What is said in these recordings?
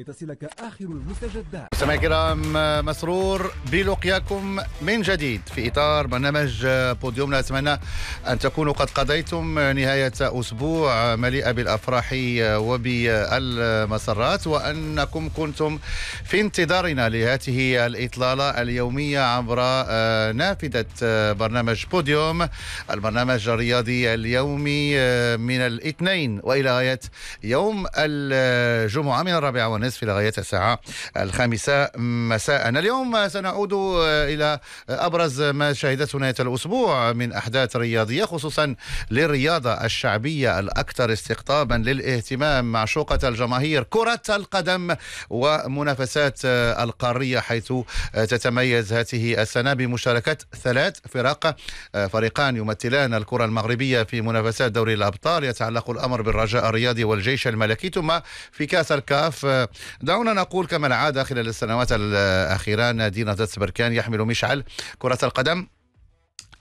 لتصلك آخر المستجدات مستمعي الكرام مسرور بلقياكم من جديد في إطار برنامج بوديوم نتمنى أن تكونوا قد قضيتم نهاية أسبوع مليئة بالأفراح وبالمسرات وأنكم كنتم في انتظارنا لهذه الإطلالة اليومية عبر آه، نافذة آه، برنامج بوديوم البرنامج الرياضي اليومي آه، من الاثنين وإلى غاية يوم الجمعة من الرابعة ونصف ونصف إلى غاية الساعة الخامسة مساء اليوم سنعود إلى أبرز ما شهدته نهاية الأسبوع من أحداث رياضية خصوصا للرياضة الشعبية الأكثر استقطابا للاهتمام معشوقة الجماهير كرة القدم ومنافسات القارية حيث تتميز هذه السنة بمشاركة ثلاث فرق فريقان يمثلان الكرة المغربية في منافسات دوري الأبطال يتعلق الأمر بالرجاء الرياضي والجيش الملكي ثم في كأس الكاف دعونا نقول كما العادة خلال السنوات الأخيرة نادي نادينا بركان يحمل مشعل كرة القدم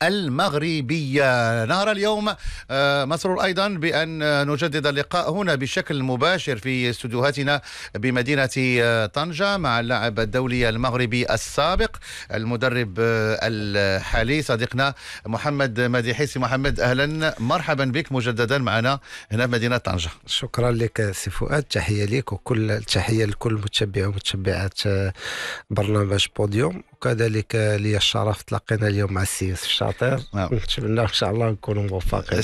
المغربية نهر اليوم آه، مسرور أيضا بأن نجدد اللقاء هنا بشكل مباشر في استوديوهاتنا بمدينة آه، طنجة مع اللاعب الدولي المغربي السابق المدرب آه، الحالي صديقنا محمد مديحي سي محمد أهلا مرحبا بك مجددا معنا هنا في مدينة طنجة شكرا لك سي فؤاد تحية لك وكل التحية لكل متشبع ومتشبعات برنامج بوديوم وكذلك لي الشرف تلاقينا اليوم مع السيس الشاطر نعم. نتمنى ان شاء الله نكونوا موفقين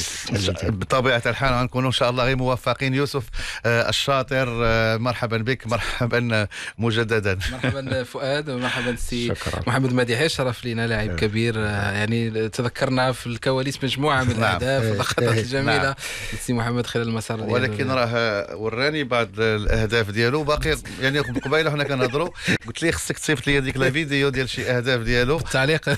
بطبيعه الحال غنكونوا ان شاء الله غير موفقين يوسف آه، الشاطر آه، مرحبا بك مرحبا آه، مجددا مرحبا فؤاد ومرحبا سي محمد مديحي شرف لنا لاعب نعم. كبير يعني تذكرنا في الكواليس مجموعه من نعم. الاهداف إيه، واللقطات إيه. الجميله سي السي محمد خلال المسار ولكن راه وراني بعض الاهداف ديالو باقي يعني قبيله حنا كنهضروا قلت لي خصك تصيفط لي هذيك لا فيديو ديال ديال شي اهداف ديالو التعليق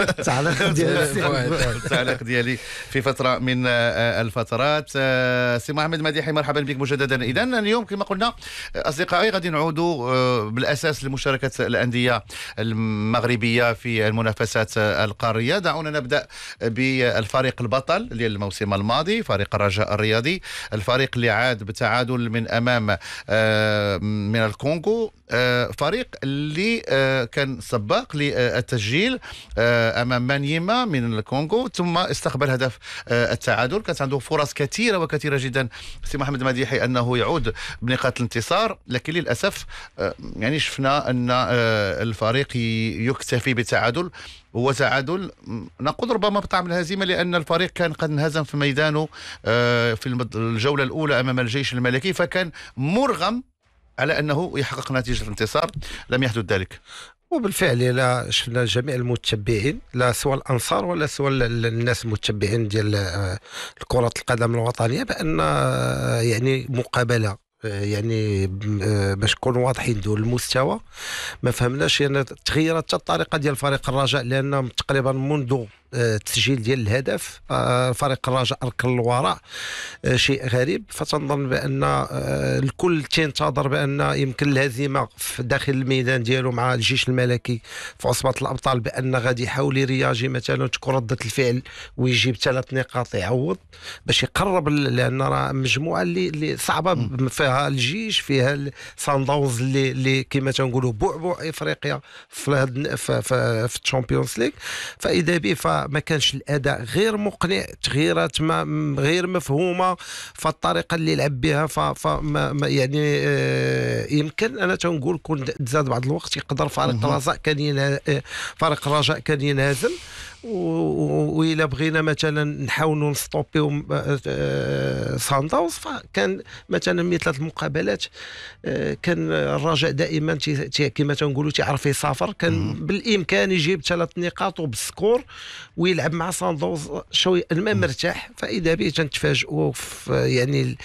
التعليق ديالي التعليق ديالي في فتره من آه، الفترات آه، سي محمد مديحي مرحبا بك مجددا اذا اليوم كما قلنا اصدقائي غادي نعودوا آه، بالاساس لمشاركه الانديه المغربيه في المنافسات القاريه دعونا نبدا بالفريق البطل للموسم الماضي فريق الرجاء الرياضي الفريق اللي عاد بتعادل من امام من الكونغو فريق اللي كان كان سباق للتسجيل آه، امام مانيما من الكونغو ثم استقبل هدف آه، التعادل كانت عنده فرص كثيره وكثيره جدا سي محمد مديحي انه يعود بنقاط الانتصار لكن للاسف آه، يعني شفنا ان الفريق يكتفي بتعادل هو تعادل نقول ربما بطعم الهزيمه لان الفريق كان قد انهزم في ميدانه في الجوله الاولى امام الجيش الملكي فكان مرغم على انه يحقق نتيجه الانتصار لم يحدث ذلك وبالفعل لا شفنا جميع المتبعين لا سواء الانصار ولا سواء الناس المتبعين ديال آه، كره القدم الوطنيه بان آه، يعني مقابله آه، يعني باش نكون واضحين دون المستوى ما فهمناش يعني تغيرت الطريقه ديال فريق الرجاء لان تقريبا منذ التسجيل آه، ديال الهدف آه، فريق الرجاء اركل الوراء آه، شيء غريب فتنظن بان الكل تينتظر بان يمكن الهزيمه في داخل الميدان ديالو مع الجيش الملكي في عصبه الابطال بان غادي يحاول يرياجي مثلا تكون رده الفعل ويجيب ثلاث نقاط يعوض باش يقرب لان راه مجموعه اللي صعبه فيها الجيش فيها سان داونز اللي اللي كما تنقولوا بعبع افريقيا في في, في, في الشامبيونز ليغ فاذا به ما كانش الاداء غير مقنع تغييرات ما غير مفهومه فالطريقه اللي لعب بها فما يعني آه يمكن انا تنقول كون زاد بعض الوقت يقدر فريق الرجاء كان آه، فريق الرجاء كان ينهزم وإلا بغينا مثلا نحاولوا نستوبيو آه، آه، سانداوز فكان مثلا مثل المقابلات آه، كان الرجاء دائما كما تنقولوا تيعرف يسافر كان بالامكان يجيب ثلاث نقاط وبالسكور ويلعب مع سانداوز شوي ما مرتاح فاذا به تنتفاجئوا يعني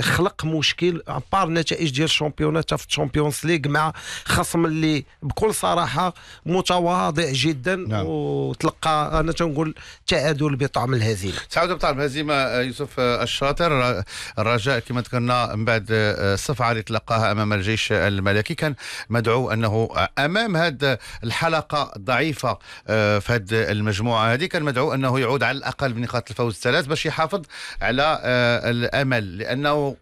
خلق مشكل بار نتائج ديال الشامبيونات في الشامبيونز ليغ مع خصم اللي بكل صراحه متواضع جدا نعم. وتلقى انا تنقول تعادل بطعم الهزيمه تعادل بطعم الهزيمه آه، يوسف آه، الشاطر آه، الرجاء كما ذكرنا من بعد الصفعه اللي تلقاها امام الجيش الملكي كان مدعو انه امام هذه الحلقه الضعيفه في هذه المجموعه هذه كان مدعو انه يعود على الاقل بنقاط الفوز الثلاث باش يحافظ على الامل لانه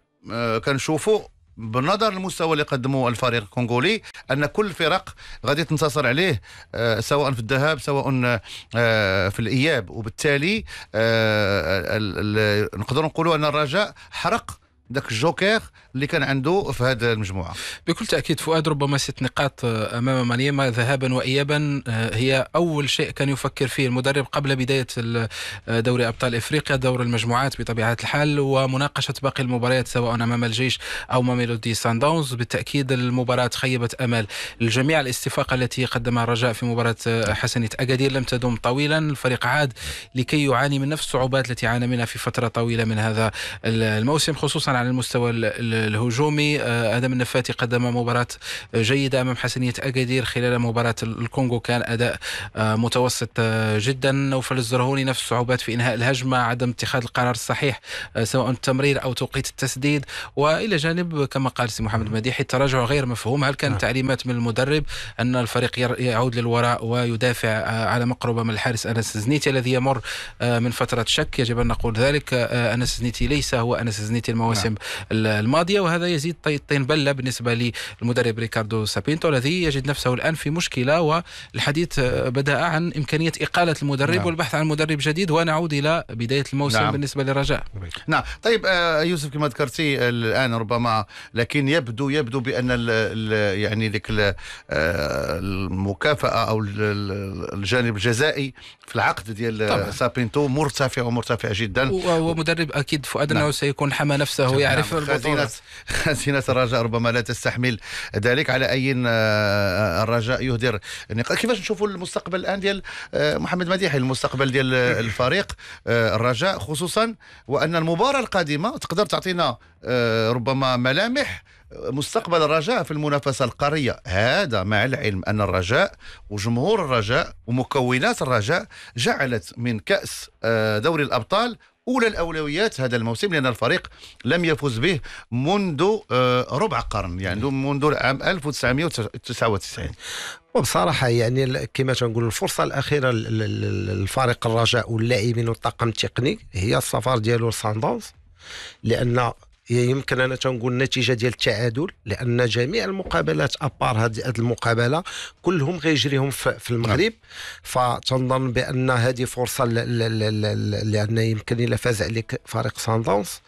كنشوفوا بالنظر للمستوى اللي قدمه الفريق الكونغولي ان كل الفرق غادي تنتصر عليه آه، سواء في الذهاب سواء آه، آه، في الاياب وبالتالي نقدر نقولوا ان الرجاء حرق ذاك الجوكر اللي كان عنده في هذه المجموعه بكل تاكيد فؤاد ربما ست نقاط آه، امام مانيما ذهابا وايابا آه، هي اول شيء كان يفكر فيه المدرب قبل بدايه آه، دوري ابطال افريقيا دور المجموعات بطبيعه الحال ومناقشه باقي المباريات سواء امام الجيش او ميلودي سان داونز بالتاكيد المباراه خيبت امال الجميع الاستفاقه التي قدمها الرجاء في مباراه حسنيه اكادير لم تدم طويلا الفريق عاد لكي يعاني من نفس الصعوبات التي عانى منها في فتره طويله من هذا الموسم خصوصا على المستوى الهجومي آه، آدم النفاتي قدم مباراة جيدة أمام حسنية أكادير خلال مباراة الكونغو كان أداء آه، متوسط آه، جدا نوفل الزرهوني نفس الصعوبات في إنهاء الهجمة عدم اتخاذ القرار الصحيح سواء التمرير أو توقيت التسديد وإلى جانب كما قال سي محمد مديحي التراجع غير مفهوم هل كانت نعم. تعليمات من المدرب أن الفريق يعود للوراء ويدافع على مقربة من الحارس أنس زنيتي الذي يمر من فترة شك يجب أن نقول ذلك أنس زنيتي ليس هو أنس زنيتي المواسم المواسم الماضيه وهذا يزيد طين بله بالنسبه للمدرب ريكاردو سابينتو الذي يجد نفسه الان في مشكله والحديث آه، بدا عن امكانيه اقاله المدرب نعم. والبحث عن مدرب جديد ونعود الى بدايه الموسم نعم. بالنسبه للرجاء نعم طيب آه، يوسف كما ذكرتي الان ربما لكن يبدو يبدو بان الـ الـ يعني ذيك آه، المكافاه او الجانب الجزائي في العقد ديال سابينتو مرتفع ومرتفع جدا ومدرب اكيد فؤاد نعم. سيكون حمى نفسه ويعرف نعم. نعم. خزينة, خزينة الرجاء ربما لا تستحمل ذلك على أي آه، آه، الرجاء يهدر كيفاش نشوفوا المستقبل الآن ديال آه، محمد مديحي المستقبل ديال الفريق الرجاء خصوصا وأن المباراة القادمة تقدر تعطينا ربما ملامح مستقبل الرجاء في المنافسة القارية هذا مع العلم أن الرجاء وجمهور الرجاء ومكونات الرجاء جعلت من كأس دوري الأبطال اولى الاولويات هذا الموسم لان الفريق لم يفز به منذ آه، ربع قرن يعني منذ العام 1999 وبصراحه يعني كما تنقول الفرصه الاخيره للفريق الرجاء واللاعبين والطاقم التقني هي السفر ديالو لساندونس لان هي يمكن انا تنقول نتيجه ديال التعادل لان جميع المقابلات ابار هذه المقابله كلهم غيجريهم في المغرب نعم. فتنظن بان هذه فرصه لان يمكن الا فاز عليك فريق ساندونس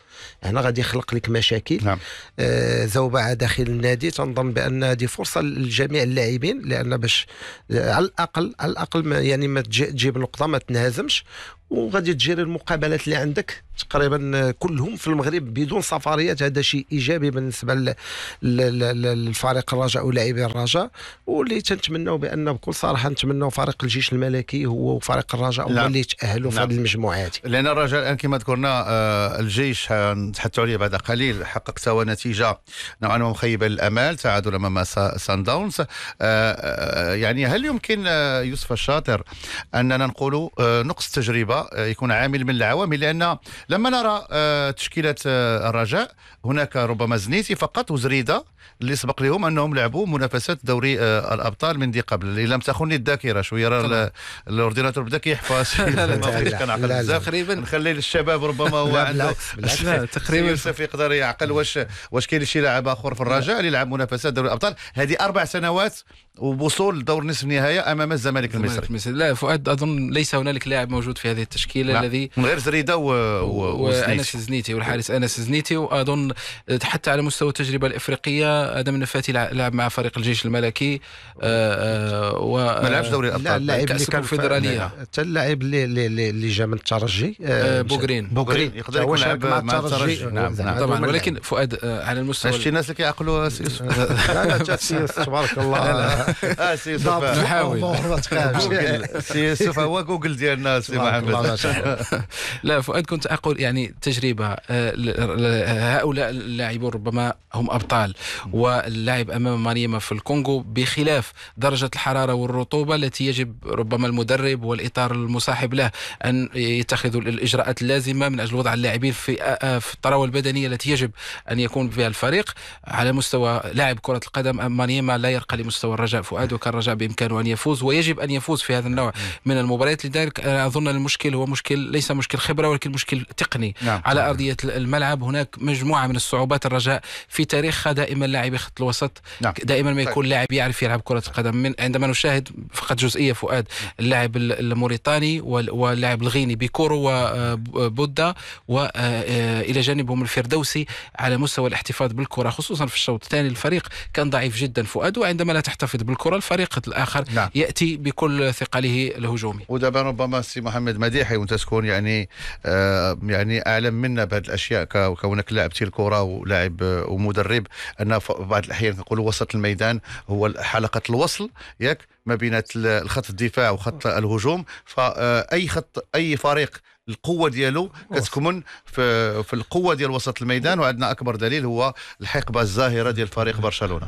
هنا غادي يخلق لك مشاكل نعم. آه زوبعه داخل النادي تنظن بان هذه فرصه لجميع اللاعبين لان باش آه، على الاقل على الاقل ما يعني ما تجيب نقطه ما تنهزمش وغادي تجيري المقابلات اللي عندك تقريبا آه، كلهم في المغرب بدون سفريات هذا شيء ايجابي بالنسبه للفريق الرجاء ولاعبي الرجاء واللي تنتمناو بان بكل صراحه نتمناو فريق الجيش الملكي هو وفريق الرجاء هو نعم. اللي يتاهلوا في هذه نعم. المجموعات لان الرجاء الان كما ذكرنا آه، الجيش نتحدثوا آه، عليه بعد قليل حقق سوى نتيجه نوعا ما مخيبه للامال تعادل امام سان داونز يعني هل يمكن يوسف الشاطر اننا نقول نقص تجربه آه، يكون عامل من العوامل لان لما نرى آه، تشكيلات آه، الرجاء هناك ربما زنيتي فقط وزريده اللي سبق لهم انهم لعبوا منافسات دوري الابطال من دي قبل اللي لم تخني الذاكره شويه راه الاورديناتور بدا كيحفظ تقريبا نخلي للشباب ربما هو عنده تقريبا يقدر يعقل واش واش كاين شي لاعب اخر في الرجاء اللي يلعب منافسات دوري الابطال هذه اربع سنوات ووصول دور نصف النهائي امام الزمالك المصري المصري لا فؤاد اظن ليس هنالك لاعب موجود في هذه التشكيله الذي من غير زريده و... و... وانس زنيتي والحارس انس زنيتي واظن حتى على مستوى التجربه الافريقيه ادم النفاتي لعب مع فريق الجيش الملكي آآ آه، آه، و ما لعبش دوري الابطال لا كاس الفيدراليه حتى اللاعب اللي اللي اللي جا من الترجي آه، بوغرين بوغرين يقدر يكون لعب مع الترجي نعم, نعم. طبعا ولكن فؤاد على المستوى شي الناس اللي كيعقلوا سيوس لا لا تبارك الله آه، سي يوسف نعم، آه. نعم. سي يوسف هو جوجل ديالنا سي محمد لا فؤاد كنت اقول يعني تجربه آه، هؤلاء اللاعبون ربما هم ابطال واللاعب امام مريم في الكونغو بخلاف درجه الحراره والرطوبه التي يجب ربما المدرب والاطار المصاحب له ان يتخذوا الاجراءات اللازمه من اجل وضع اللاعبين في الطراوه البدنيه التي يجب ان يكون فيها الفريق على مستوى لاعب كره القدم ماريما لا يرقى لمستوى الرجل الرجاء فؤاد وكان رجاء بامكانه ان يفوز ويجب ان يفوز في هذا النوع من المباريات لذلك آه، اظن المشكل هو مشكل ليس مشكل خبره ولكن مشكل تقني نعم. على ارضيه الملعب هناك مجموعه من الصعوبات الرجاء في تاريخها دائما لاعبي خط الوسط نعم. دائما ما طيب. يكون لاعب يعرف يلعب كره القدم من عندما نشاهد فقط جزئيه فؤاد نعم. اللاعب الموريتاني واللاعب الغيني بيكورو وبودا آه، والى آه، جانبهم الفردوسي على مستوى الاحتفاظ بالكره خصوصا في الشوط الثاني الفريق كان ضعيف جدا فؤاد وعندما لا تحتفظ ينفرد بالكره الفريق الاخر نعم. ياتي بكل ثقله الهجومي ودابا ربما سي محمد مديحي وانت تكون يعني آه يعني اعلم منا بهذه الاشياء كونك لعبتي الكره ولاعب آه، ومدرب ان بعض الاحيان نقول وسط الميدان هو حلقه الوصل ياك ما بين الخط الدفاع وخط الهجوم فاي آه، خط اي فريق القوه ديالو كتكمن في, في القوه ديال وسط الميدان وعندنا اكبر دليل هو الحقبه الزاهره ديال فريق برشلونه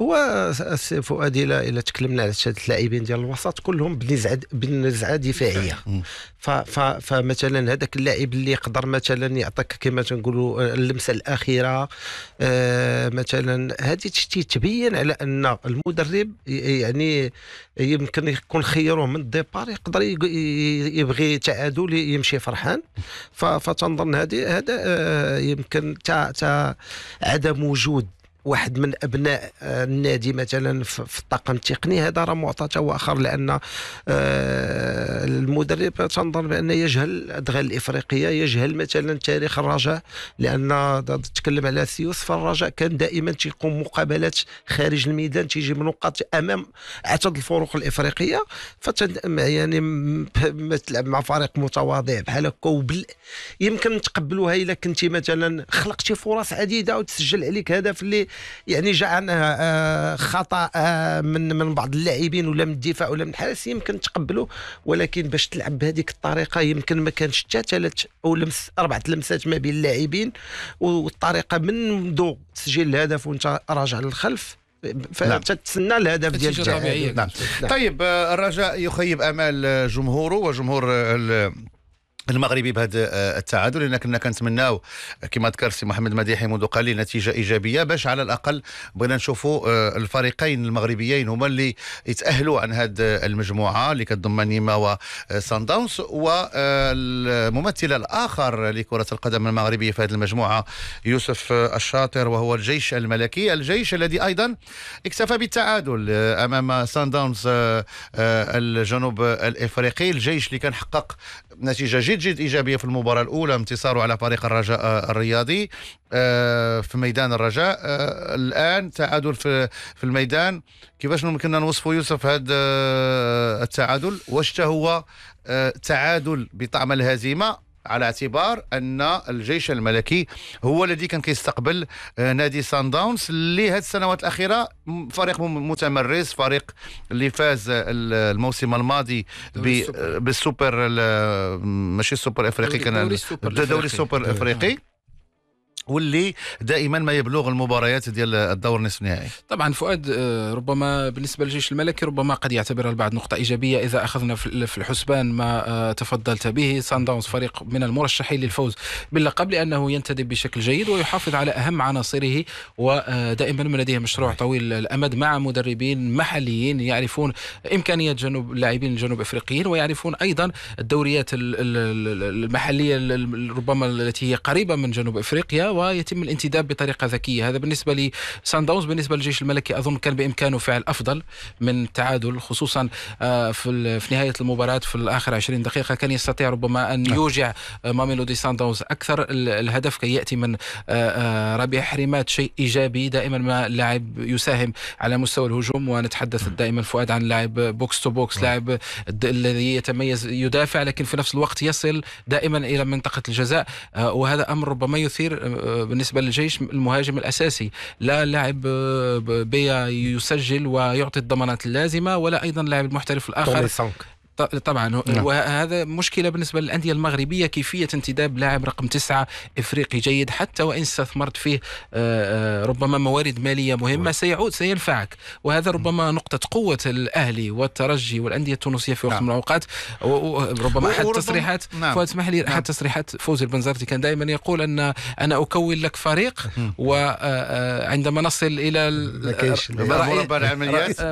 هو السي فؤاد الا تكلمنا على شهاده اللاعبين ديال الوسط كلهم بنزعه بنزعه دفاعيه فمثلا هذاك اللاعب اللي يقدر مثلا يعطيك كما تنقولوا اللمسه الاخيره آه، مثلا هذه تبين على ان المدرب يعني يمكن يكون خيروه من الديبار يقدر يبغي تعادل يمشي كلشي فرحان فتنظن هذه هذا آه، يمكن تا, تا عدم وجود واحد من ابناء آه، النادي مثلا في الطاقم التقني هذا راه معطى حتى هو اخر لان آه، المدرب تنظن بانه يجهل الادغال الافريقيه يجهل مثلا تاريخ الرجاء لان تتكلم على سيوس فالرجاء كان دائما تيقوم مقابلات خارج الميدان تيجي نقاط امام عدد الفروق الافريقيه ف يعني تلعب مع فريق متواضع بحال هكا يمكن تقبلوها الا كنتي مثلا خلقتي فرص عديده وتسجل عليك هدف اللي يعني جاء آه، خطا آه، من من بعض اللاعبين ولا من الدفاع ولا من الحارس يمكن تقبله ولكن باش تلعب بهذيك الطريقه يمكن ما كانش حتى ثلاث او لمس اربعه لمسات ما بين اللاعبين والطريقه من منذ تسجيل الهدف وانت راجع للخلف فتتسنى نعم. الهدف ديال الجماهير نعم. طيب آه، الرجاء يخيب امال جمهوره وجمهور المغربي بهذا آه، التعادل لان كنا كنتمناو كما ذكر سي محمد مديحي منذ قليل نتيجه ايجابيه باش على الاقل بغينا نشوفوا آه، الفريقين المغربيين هما اللي يتاهلوا عن هذه آه، المجموعه اللي كتضم نيما وسان داونز والممثل الاخر لكره القدم المغربيه في هذه المجموعه يوسف الشاطر وهو الجيش الملكي الجيش الذي ايضا اكتفى بالتعادل امام سان داونز الجنوب الافريقي الجيش اللي كان حقق نتيجه جد جد ايجابيه في المباراه الاولى انتصاره على فريق الرجاء آه، الرياضي آه، في ميدان الرجاء آه، الان تعادل في في الميدان كيفاش ممكن نوصف يوسف هذا التعادل واش هو تعادل بطعم الهزيمه على اعتبار ان الجيش الملكي هو الذي كان كيستقبل آه، نادي سان داونز اللي هذه السنوات الاخيره فريق متمرس فريق اللي فاز الموسم الماضي بالسوبر ماشي السوبر الافريقي كان الدوري السوبر الافريقي واللي دائما ما يبلغ المباريات ديال الدور نصف النهائي طبعا فؤاد آه، ربما بالنسبه للجيش الملكي ربما قد يعتبرها البعض نقطه ايجابيه اذا اخذنا في الحسبان ما آه، تفضلت به سان داونز فريق من المرشحين للفوز باللقب لانه ينتدب بشكل جيد ويحافظ على اهم عناصره ودائما آه، ما لديه مشروع طويل الامد مع مدربين محليين يعرفون امكانيات جنوب اللاعبين الجنوب افريقيين ويعرفون ايضا الدوريات المحليه ربما التي هي قريبه من جنوب افريقيا ويتم الانتداب بطريقه ذكيه هذا بالنسبه لسان داونز بالنسبه للجيش الملكي اظن كان بامكانه فعل افضل من التعادل خصوصا آه، في نهايه المباراه في الاخر 20 دقيقه كان يستطيع ربما ان نعم. يوجع آه، ماميلودي سان داونز اكثر الهدف كي ياتي من آه، ربيع حريمات شيء ايجابي دائما ما اللاعب يساهم على مستوى الهجوم ونتحدث نعم. دائما فؤاد عن لاعب بوكس تو بوكس نعم. لاعب الذي يتميز يدافع لكن في نفس الوقت يصل دائما الى منطقه الجزاء وهذا امر ربما يثير بالنسبه للجيش المهاجم الاساسي لا لاعب آه، بيا يسجل ويعطي الضمانات اللازمه ولا ايضا لاعب المحترف الاخر طبعا نعم. وهذا مشكله بالنسبه للانديه المغربيه كيفيه انتداب لاعب رقم تسعه افريقي جيد حتى وان استثمرت فيه آه، آه، ربما موارد ماليه مهمه نعم. سيعود سينفعك وهذا نعم. ربما نقطه قوه الاهلي والترجي والانديه التونسيه في وقت من الاوقات ربما احد التصريحات واسمح فاسمح لي احد تصريحات فوزي البنزرتي كان دائما يقول ان انا اكون لك فريق وعندما آه، نصل الى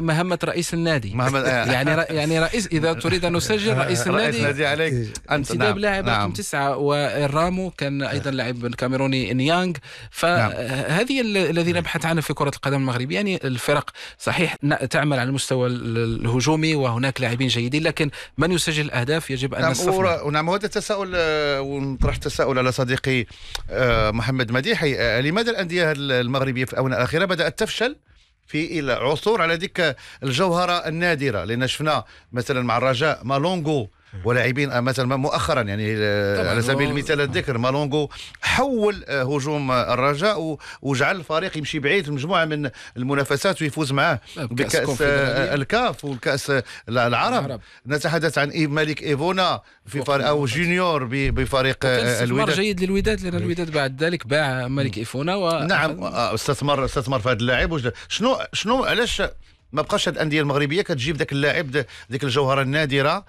مهمه رئيس النادي يعني يعني رئيس اذا تريد اذا نسجل آه، رئيس النادي رئيس النادي عليك انت نعم. انسداب لاعب نعم. رقم تسعه ورامو كان ايضا لاعب كاميروني نيانغ فهذه نعم. الذي نبحث نعم. عنه في كره القدم المغربيه يعني الفرق صحيح تعمل على المستوى الهجومي وهناك لاعبين جيدين لكن من يسجل الاهداف يجب ان نعم, نعم هذا التساؤل آه، ونطرح تساؤل على صديقي آه، محمد مديحي لماذا الانديه المغربيه في الاونه الاخيره بدات تفشل في العثور على ديك الجوهره النادره لان شفنا مثلا مع الرجاء مالونغو ولاعبين آه، مثلا مؤخرا يعني آه، على سبيل المثال الذكر مالونغو حول آه، هجوم الرجاء وجعل الفريق يمشي بعيد في مجموعه من المنافسات ويفوز معاه بكاس الكاف والكاس العرب نتحدث عن ملك ايفونا في فريق او جونيور بفريق الوداد جيد للوداد لان الوداد بعد ذلك باع ملك ايفونا و... نعم استثمر استثمر في هذا اللاعب شنو شنو علاش ما بقاش الانديه المغربيه كتجيب ذاك اللاعب ذيك الجوهره النادره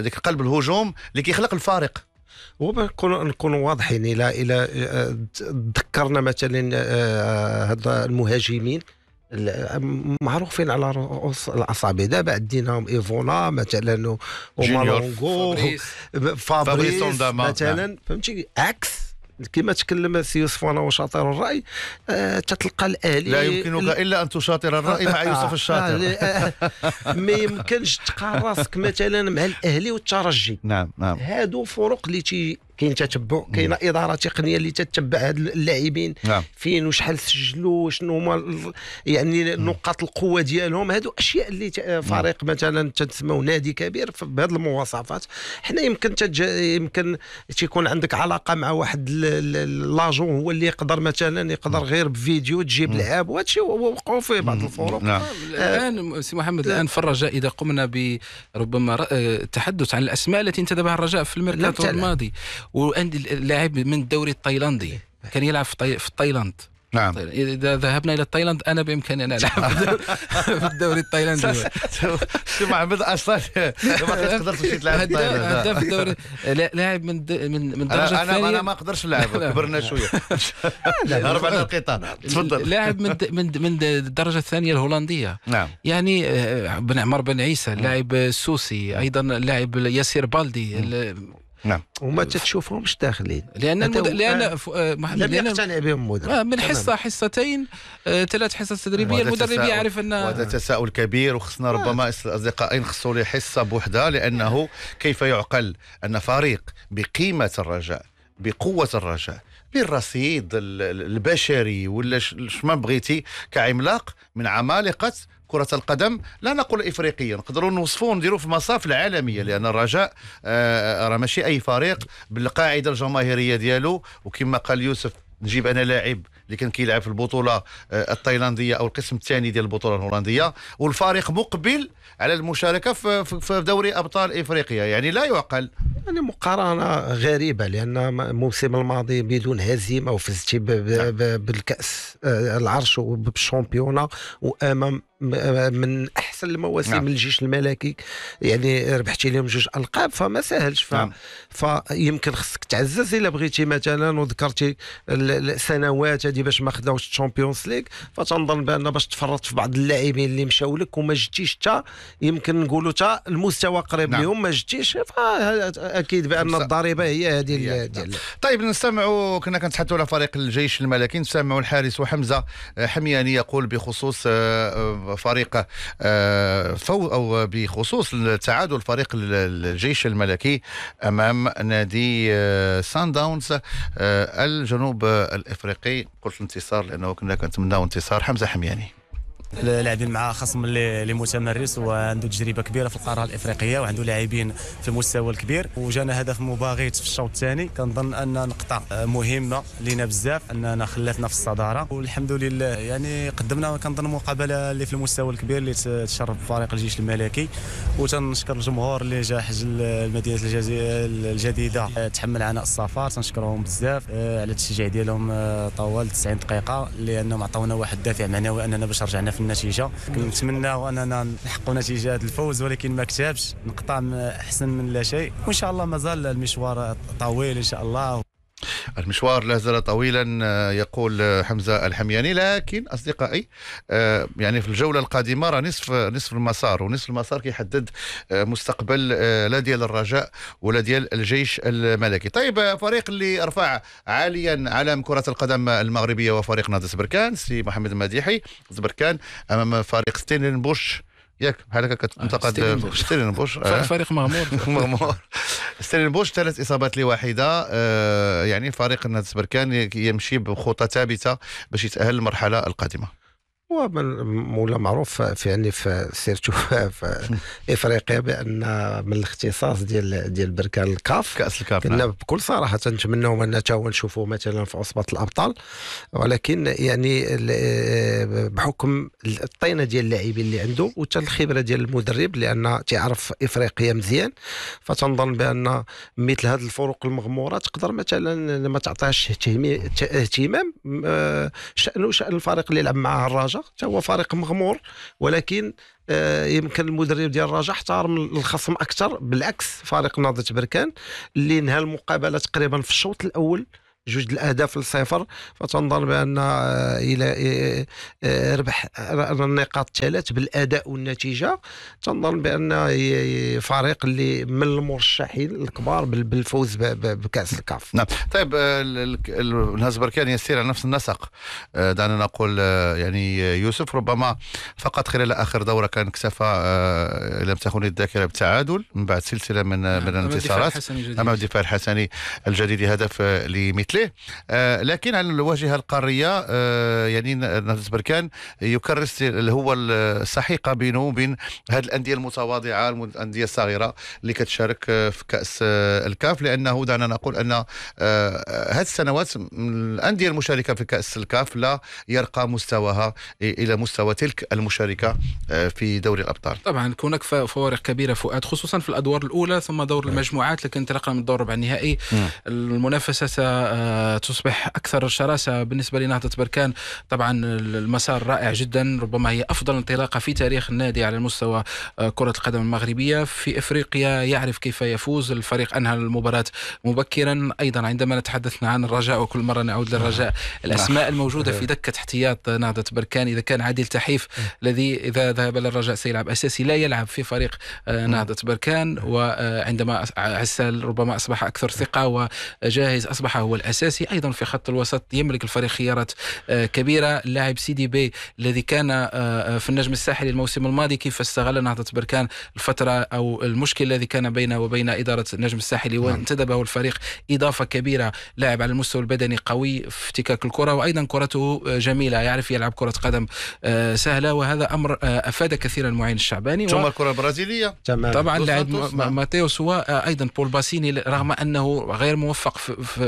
ذاك قلب الهجوم اللي كيخلق الفارق وبنكون نكونوا واضحين الى الى تذكرنا آه، مثلا هذا آه، المهاجمين معروفين على رؤوس الاصابع دابا عديناهم ايفولا مثلا ومالونغو فابريس, فابريس مثلا فهمتي عكس كما تكلم السي يوسف وانا وشاطر الراي آه تتلقى الالي لا يمكنك ال... الا ان تشاطر الراي مع يوسف آه، الشاطر آه، آه. ما يمكنش تقارن راسك مثلا مع الاهلي والترجي نعم نعم هادو فرق اللي تي كاين تتبع كاين اداره تقنيه اللي تتبع هاد اللاعبين نعم. فين وشحال سجلوا شنو هما يعني نقاط القوه ديالهم هادو اشياء اللي فريق مثلا تنسموا نادي كبير بهذه المواصفات حنا يمكن تج... يمكن تيكون عندك علاقه مع واحد لاجون هو اللي يقدر مثلا يقدر غير بفيديو تجيب لعاب الشيء وقعوا فيه بعض الفروق نعم. آه، الان سي محمد الان في الرجاء اذا قمنا بربما التحدث آه، عن الاسماء التي انتدبها الرجاء في الميركاتو الماضي وعندي لاعب من الدوري التايلاندي إيه. كان يلعب في, في تايلاند نعم طيب، اذا ذهبنا الى تايلاند انا بامكاني ان العب في الدوري التايلاندي شو محمد اصلا ما تقدرش تمشي تلعب في الدوري لاعب من من من درجه انا انا ما نقدرش نلعب كبرنا شويه ربع على القطار تفضل لاعب من من من الدرجه الثانيه الهولنديه نعم يعني آه، بن عمر بن عيسى لاعب سوسي ايضا لاعب ياسير بالدي نعم وما تتشوفهمش داخلين لان المد... لان آه، ف... آه، محمد لم يقتنع بهم المدرب آه، من حصه حصتين ثلاث حصص تدريبيه المدرب يعرف ان هذا تساؤل كبير وخصنا ربما الاصدقاء خصوا لي حصه بوحده لانه كيف يعقل ان فريق بقيمه الرجاء بقوه الرجاء بالرصيد البشري ولا ما بغيتي كعملاق من عمالقه كره القدم لا نقول افريقيا نقدروا نوصفوه ونديروا في المصاف العالميه لان الرجاء آه، راه ماشي اي فريق بالقاعده الجماهيريه ديالو وكما قال يوسف نجيب انا لاعب اللي كان كيلعب في البطوله آه، التايلانديه او القسم الثاني ديال البطوله الهولنديه والفريق مقبل على المشاركه في دوري ابطال افريقيا يعني لا يعقل يعني مقارنه غريبه لان الموسم الماضي بدون هزيمه وفزتي بالكاس آه، العرش وبالشامبيونه وامام من احسن المواسم نعم. الجيش الملكي يعني ربحتي لهم جوج القاب فما ساهلش ف... نعم. فيمكن خصك تعزز الا بغيتي مثلا وذكرتي السنوات هذه باش ما خداوش الشامبيونز ليغ فتنظن بان باش تفرط في بعض اللاعبين اللي مشاو لك وما جيتيش حتى يمكن نقولوا حتى المستوى قريب نعم. لهم ما جيتيش اكيد بان الضريبه هي هذه نعم. ديال نعم. طيب نستمعوا كنا كنتحدثوا على فريق الجيش الملكي نستمعوا الحارس وحمزه حمياني يقول بخصوص آه، آه، فريق آه، فوز او بخصوص تعادل فريق الجيش الملكي امام نادي آه، سان داونز آه، الجنوب الافريقي قلت الانتصار لانه كنا كنتمناو انتصار حمزه حمياني لاعبين مع خصم اللي متمرس وعنده تجربه كبيره في القاره الافريقيه وعنده لاعبين في المستوى الكبير وجانا هدف مباغت في الشوط الثاني كنظن ان نقطه مهمه لينا بزاف اننا خلاتنا في الصداره والحمد لله يعني قدمنا كنظن مقابله اللي في المستوى الكبير اللي تشرف فريق الجيش الملكي وتنشكر الجمهور اللي جا حج المدينه الجديده تحمل عناء السفر تنشكرهم بزاف آه، على التشجيع ديالهم آه، طوال 90 دقيقه لانهم عطاونا واحد الدافع معنوي اننا باش رجعنا في النتيجه كنتمنى اننا نحققوا نتيجه هذا الفوز ولكن ما كتبش نقطع احسن من لا شيء وان شاء الله مازال المشوار طويل ان شاء الله المشوار لا زال طويلا آه، يقول آه، حمزة الحمياني لكن أصدقائي آه، يعني في الجولة القادمة راه نصف نصف المسار ونصف المسار كيحدد مستقبل لا ديال الرجاء ولا ديال الجيش الملكي طيب فريق اللي رفع عاليا علم كرة القدم المغربية وفريق نادي زبركان سي محمد المديحي زبركان أمام فريق ستينبوش ياك بحال هكا كتنتقد آه، ستيرين بوش آه. فريق مغمور مغمور ستيرين بوش ثلاث اصابات لواحده آه يعني فريق نادي السبركان يمشي بخطى ثابته باش يتاهل للمرحله القادمه هو مولا معروف في يعني في سيرتو في افريقيا بان من الاختصاص ديال ديال بركان الكاف كاس الكاف كنا نعم. بكل صراحه نتمنوا ان حتى هو نشوفوا مثلا في عصبه الابطال ولكن يعني بحكم الطينه ديال اللاعبين اللي عنده وحتى الخبره ديال المدرب لان تيعرف افريقيا مزيان فتنظن بان مثل هذه الفرق المغموره تقدر مثلا ما تعطيهاش اهتمام آه، شانه شان الفريق اللي يلعب معاه الرجاء حتى هو فريق مغمور ولكن آه، يمكن المدرب ديال الرجاء احترم الخصم اكثر بالعكس فريق ناضت بركان اللي نهى المقابله تقريبا في الشوط الاول جوج الاهداف لصفر فتنظن بان آه، الى آه، آه، ربح النقاط الثلاث بالاداء والنتيجه تنظن بان فريق اللي من المرشحين الكبار بالفوز بكاس الكاف نعم طيب الهز بركان يسير على نفس النسق دعنا نقول يعني يوسف ربما فقط خلال اخر دوره كان كسفة لم تخن الذاكره بالتعادل من بعد سلسله من من نعم، الانتصارات امام الدفاع الحسني الجديد هدف لمثل ليه آه، لكن على الواجهه القاريه آه، يعني نهضه بركان يكرس هو السحيقه بينه وبين هذه الانديه المتواضعه الانديه الصغيره اللي كتشارك آه، في كاس الكاف لانه دعنا نقول ان هذه السنوات الانديه المشاركه في كاس الكاف لا يرقى مستواها الى مستوى تلك المشاركه في دوري الابطال طبعا هناك فوارق كبيره فؤاد خصوصا في الادوار الاولى ثم دور نعم. المجموعات لكن انطلاقا من الدور الربع النهائي نعم. المنافسه تصبح أكثر شراسة بالنسبة لنهضة بركان طبعا المسار رائع جدا ربما هي أفضل انطلاقة في تاريخ النادي على مستوى آه، كرة القدم المغربية في إفريقيا يعرف كيف يفوز الفريق أنهى المباراة مبكرا أيضا عندما نتحدثنا عن الرجاء وكل مرة نعود للرجاء الأسماء الموجودة في دكة احتياط نهضة بركان إذا كان عادل تحيف الذي إذا ذهب للرجاء سيلعب أساسي لا يلعب في فريق آه، نهضة بركان وعندما عسال ربما أصبح أكثر ثقة وجاهز أصبح هو الأساسي أساسي أيضا في خط الوسط يملك الفريق خيارات آه، كبيرة اللاعب سيدي بي الذي كان آه، آه، في النجم الساحلي الموسم الماضي كيف استغل نهضة بركان الفترة أو المشكل الذي كان بينه وبين إدارة النجم الساحلي نعم. وانتدبه الفريق إضافة كبيرة لاعب على المستوى البدني قوي في افتكاك الكرة وأيضا كرته جميلة يعرف يلعب كرة قدم سهلة وهذا أمر أفاد كثيرا المعين الشعباني ثم و... الكرة البرازيلية طبعا لاعب ماتيوس هو أيضا بول باسيني رغم أنه غير موفق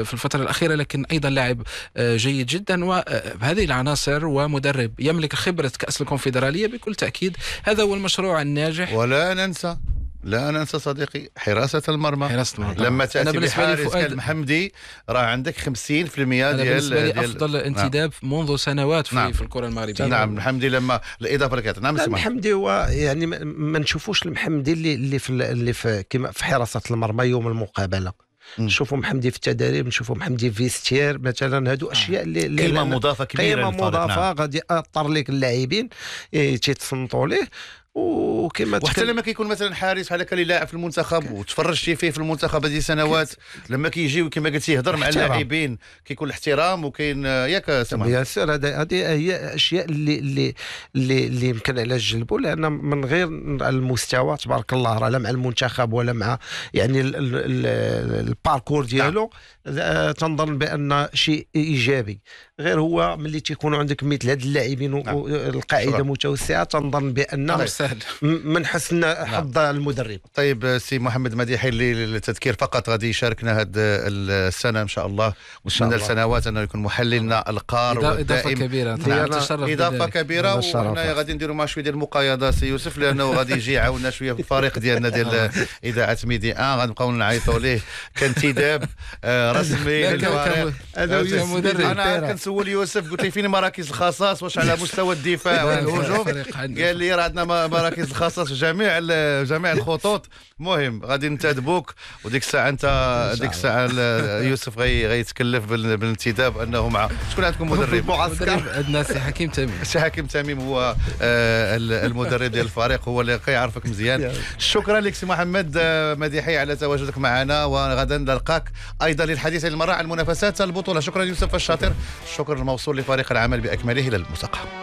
في الفترة الأخيرة اخيره لكن ايضا لاعب آه، جيد جدا وهذه آه، العناصر ومدرب يملك خبره كاس الكونفدراليه بكل تاكيد هذا هو المشروع الناجح ولا ننسى لا ننسى صديقي حراسة المرمى حراسة المرمى لما تأتي أنا بالنسبة فؤاد راه عندك 50% ديال بالنسبة لي أفضل نعم. انتداب نعم. منذ سنوات في, نعم. في الكرة المغربية نعم المحمدي لما الإضافة لك نعم المحمدي هو يعني ما نشوفوش المحمدي اللي اللي في اللي في كما في حراسة المرمى يوم المقابلة نشوفهم حمدي في التدريب نشوفهم حمدي في فيستير مثلا هادو آه. اشياء اللي آه. قيمه مضافه كبيره قيمه مضافه نعم. غادي اثر لك اللاعبين إيه، تيتصنتوا ليه وكما وحتى لما كيكون مثلا حارس بحال هكا اللي لاعب في المنتخب وتفرجتي فيه في المنتخب هذه سنوات لما كيجي وكما قلتي يهضر مع اللاعبين كيكون الاحترام وكاين ياك سمع يا سير هذه هي اشياء اللي اللي اللي اللي يمكن على جلبوا لان من غير المستوى تبارك الله راه لا مع المنتخب ولا مع يعني الباركور نعم. ديالو آه، تنظن بان شيء ايجابي غير هو ملي تيكونوا عندك مثل هاد اللاعبين نعم. القاعده متوسعه تنظن بان من حسن نعم. حظ نعم. المدرب طيب سي محمد مديحي للتذكير فقط غادي يشاركنا هاد السنه ان شاء الله ونتمنى لسنوات انه يكون محللنا القار إضافة والدائم كبيرة. نعم. اضافه كبيره اضافه كبيره وهنا غادي نديروا مع شويه ديال المقايضه سي يوسف لانه غادي يجي يعاوننا شويه في الفريق ديالنا ديال اذاعه ميدي ان غنبقاو نعيطوا ليه كانتداب رسمي هذا مدرب انا كنسول يوسف قلت له فين مراكز الخصاص واش على مستوى الدفاع والهجوم قال لي راه عندنا مراكز الخصاص في جميع جميع الخطوط مهم غادي ننتدبوك وديك الساعه انت ديك الساعه يوسف غيتكلف بالانتداب انه مع شكون عندكم مدرب معسكر عندنا سي حكيم تميم سي حكيم تميم هو آه، المدرب ديال الفريق هو اللي كيعرفك مزيان شكرا لك سي محمد آه، مديحي على تواجدك معنا وغدا نلقاك ايضا للحديث الحديث المرة عن منافسات البطولة شكرا يوسف الشاطر شكرا الموصول لفريق العمل بأكمله للمساقة